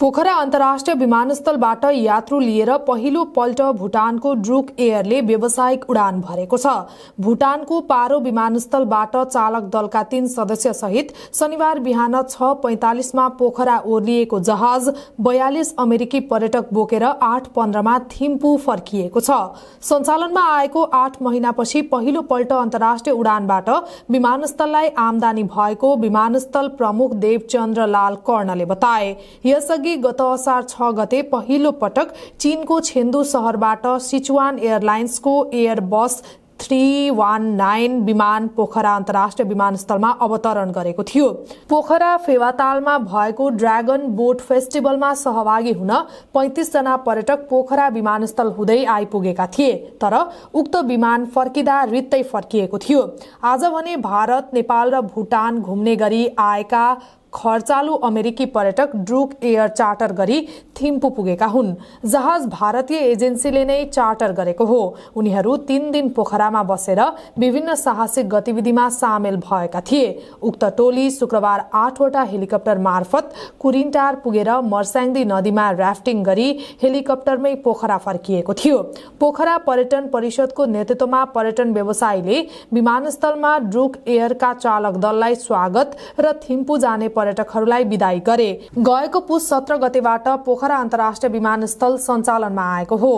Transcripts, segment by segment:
पोखरा अन्तर्राष्ट्रिय विमानस्थलबाट यात्रु लिएर पहिलो पल्ट भुटानको ड्रुक एयरले व्यावसायिक उडान भरेको छ भुटानको पारो विमानस्थलबाट चालक दलका तीन सदस्य सहित शनिबार बिहान छ पैंतालिसमा पोखरा ओर्लिएको जहाज बयालिस अमेरिकी पर्यटक बोकेर आठ पन्ध्रमा थिम्पू फर्किएको छ सञ्चालनमा आएको आठ महिनापछि पहिलो पल्ट अन्तर्राष्ट्रिय उडानबाट विमानस्थललाई आमदानी भएको विमानस्थल प्रमुख देवचन्द्र लाल कर्णले बताए यसअघि अघि गत असार छ गते पहिलो पटक चीनको छेन्दु शहरबाट सिचुवान एयरलाइन्सको Airbus three one nine विमान पोखरा अन्तर्राष्ट्रिय विमानस्थलमा अवतरण गरेको थियो पोखरा फेवातालमा भएको ड्रागन बोट फेस्टिभलमा सहभागी हुन पैंतिसजना पर्यटक पोखरा विमानस्थल हुँदै आइपुगेका थिए तर उक्त विमान फर्किँदा रित्तै फर्किएको थियो आज भने भारत नेपाल र भुटान घुम्ने गरी आएका खर्चालु अमेरिकी पर्यटक ड्रुक एयर चार्टर गरी थिम्पू पुगेका हुन् जहाज भारतीय एजेन्सीले नै चार्टर गरेको हो उनीहरू तीन दिन पोखरामा बसेर विभिन्न साहसिक गतिविधिमा सामेल भएका थिए उक्त टोली शुक्रबार आठवटा हेलिकप्टर मार्फत कुरिन्टार पुगेर मर्स्याङ्दी नदीमा राफ्टिङ गरी हेलिकप्टरमै पोखरा फर्किएको थियो पोखरा पर्यटन परिषदको नेतृत्वमा पर्यटन व्यवसायीले विमानस्थलमा ड्रुक एयरका चालक दललाई स्वागत र थिम्पू जाने पर्यटकहरूलाई विदाई गरे गएको पुस सत्र गतेबाट पोखरा अन्तर्राष्ट्रिय विमानस्थल सञ्चालनमा आएको हो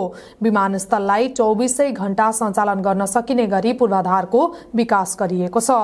विमानस्थललाई चौबिसै घण्टा सञ्चालन गर्न सकिने गरी पूर्वाधारको विकास गरिएको छ